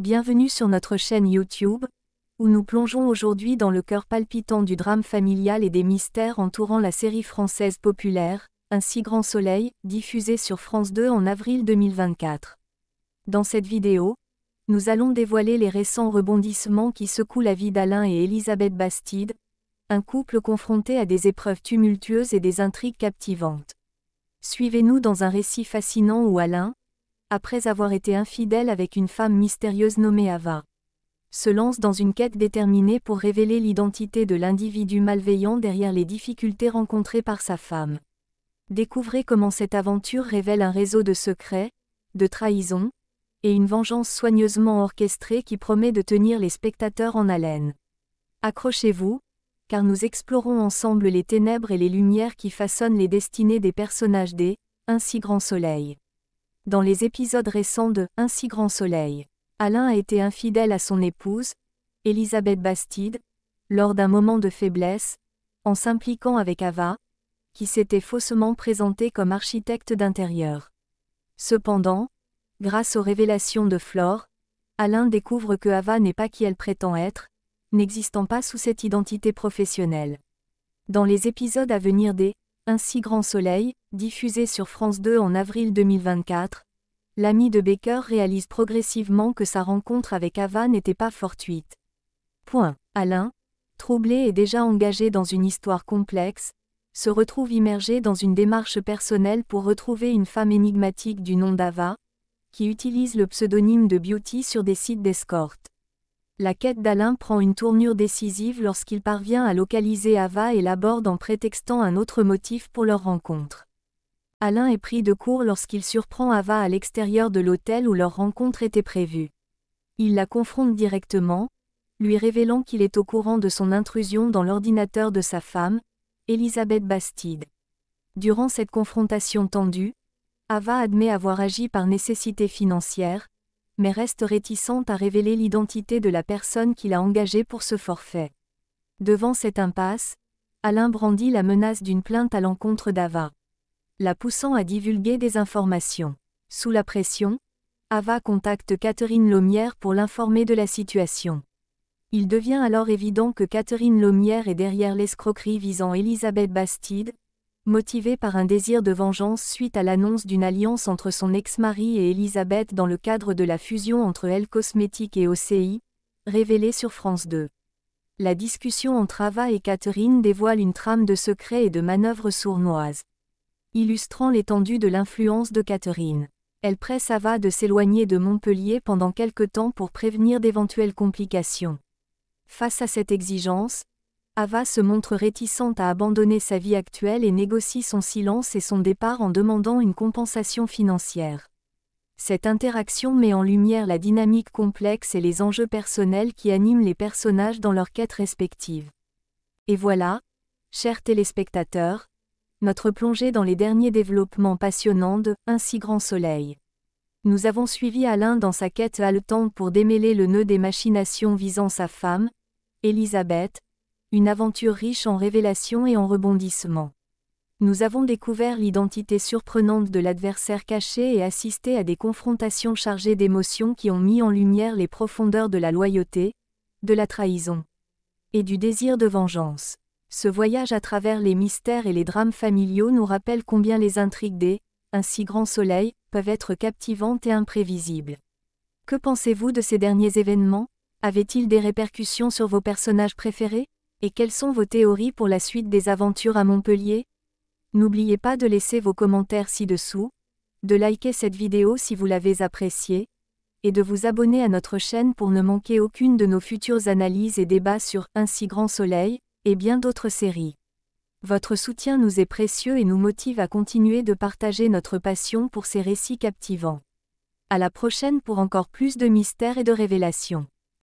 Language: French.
Bienvenue sur notre chaîne YouTube, où nous plongeons aujourd'hui dans le cœur palpitant du drame familial et des mystères entourant la série française populaire, Un si grand soleil, diffusée sur France 2 en avril 2024. Dans cette vidéo, nous allons dévoiler les récents rebondissements qui secouent la vie d'Alain et Elisabeth Bastide, un couple confronté à des épreuves tumultueuses et des intrigues captivantes. Suivez-nous dans un récit fascinant où Alain, après avoir été infidèle avec une femme mystérieuse nommée Ava, se lance dans une quête déterminée pour révéler l'identité de l'individu malveillant derrière les difficultés rencontrées par sa femme. Découvrez comment cette aventure révèle un réseau de secrets, de trahisons, et une vengeance soigneusement orchestrée qui promet de tenir les spectateurs en haleine. Accrochez-vous, car nous explorons ensemble les ténèbres et les lumières qui façonnent les destinées des personnages des, ainsi grand soleil dans les épisodes récents de Un si grand soleil. Alain a été infidèle à son épouse, Elisabeth Bastide, lors d'un moment de faiblesse, en s'impliquant avec Ava, qui s'était faussement présentée comme architecte d'intérieur. Cependant, grâce aux révélations de Flore, Alain découvre que Ava n'est pas qui elle prétend être, n'existant pas sous cette identité professionnelle. Dans les épisodes à venir des un si grand soleil, diffusé sur France 2 en avril 2024, l'ami de Baker réalise progressivement que sa rencontre avec Ava n'était pas fortuite. Point. Alain, troublé et déjà engagé dans une histoire complexe, se retrouve immergé dans une démarche personnelle pour retrouver une femme énigmatique du nom d'Ava, qui utilise le pseudonyme de Beauty sur des sites d'escorte. La quête d'Alain prend une tournure décisive lorsqu'il parvient à localiser Ava et l'aborde en prétextant un autre motif pour leur rencontre. Alain est pris de court lorsqu'il surprend Ava à l'extérieur de l'hôtel où leur rencontre était prévue. Il la confronte directement, lui révélant qu'il est au courant de son intrusion dans l'ordinateur de sa femme, Elisabeth Bastide. Durant cette confrontation tendue, Ava admet avoir agi par nécessité financière, mais reste réticente à révéler l'identité de la personne qu'il a engagée pour ce forfait. Devant cette impasse, Alain brandit la menace d'une plainte à l'encontre d'Ava, la poussant à divulguer des informations. Sous la pression, Ava contacte Catherine Lomière pour l'informer de la situation. Il devient alors évident que Catherine Lomière est derrière l'escroquerie visant Elisabeth Bastide, Motivée par un désir de vengeance suite à l'annonce d'une alliance entre son ex-mari et Elisabeth dans le cadre de la fusion entre Elle Cosmétique et OCI, révélée sur France 2. La discussion entre Ava et Catherine dévoile une trame de secrets et de manœuvres sournoises. Illustrant l'étendue de l'influence de Catherine, elle presse Ava de s'éloigner de Montpellier pendant quelque temps pour prévenir d'éventuelles complications. Face à cette exigence, Ava se montre réticente à abandonner sa vie actuelle et négocie son silence et son départ en demandant une compensation financière. Cette interaction met en lumière la dynamique complexe et les enjeux personnels qui animent les personnages dans leurs quêtes respectives. Et voilà, chers téléspectateurs, notre plongée dans les derniers développements passionnants de Un si grand soleil. Nous avons suivi Alain dans sa quête haletante pour démêler le nœud des machinations visant sa femme, Elisabeth, une aventure riche en révélations et en rebondissements. Nous avons découvert l'identité surprenante de l'adversaire caché et assisté à des confrontations chargées d'émotions qui ont mis en lumière les profondeurs de la loyauté, de la trahison et du désir de vengeance. Ce voyage à travers les mystères et les drames familiaux nous rappelle combien les intrigues des un si grand soleil peuvent être captivantes et imprévisibles. Que pensez-vous de ces derniers événements Avaient-ils des répercussions sur vos personnages préférés et quelles sont vos théories pour la suite des aventures à Montpellier N'oubliez pas de laisser vos commentaires ci-dessous, de liker cette vidéo si vous l'avez appréciée, et de vous abonner à notre chaîne pour ne manquer aucune de nos futures analyses et débats sur Un si grand soleil, et bien d'autres séries. Votre soutien nous est précieux et nous motive à continuer de partager notre passion pour ces récits captivants. À la prochaine pour encore plus de mystères et de révélations.